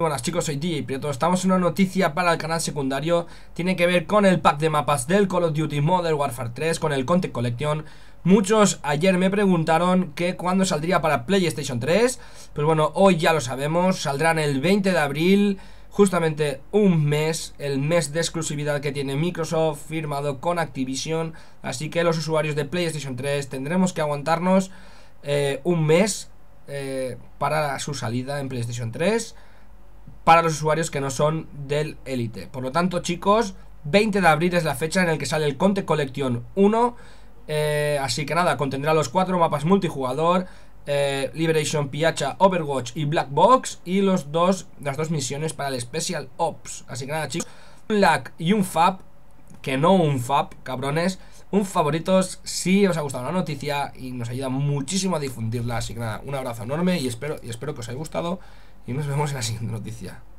buenas chicos, soy DJ Prieto. Estamos en una noticia para el canal secundario. Tiene que ver con el pack de mapas del Call of Duty Modern Warfare 3, con el Content Collection. Muchos ayer me preguntaron que cuándo saldría para PlayStation 3. Pues bueno, hoy ya lo sabemos. Saldrán el 20 de abril, justamente un mes, el mes de exclusividad que tiene Microsoft firmado con Activision. Así que los usuarios de PlayStation 3 tendremos que aguantarnos eh, un mes eh, para su salida en PlayStation 3 para los usuarios que no son del Elite. Por lo tanto, chicos, 20 de abril es la fecha en la que sale el Conte Collection 1. Eh, así que nada, contendrá los cuatro mapas multijugador. Eh, Liberation Piacha, Overwatch y Black Box. Y los dos, las dos misiones para el Special Ops. Así que nada, chicos. Un lag y un FAP. Que no un FAP, cabrones un favoritos si os ha gustado la noticia y nos ayuda muchísimo a difundirla. Así que nada, un abrazo enorme y espero, y espero que os haya gustado y nos vemos en la siguiente noticia.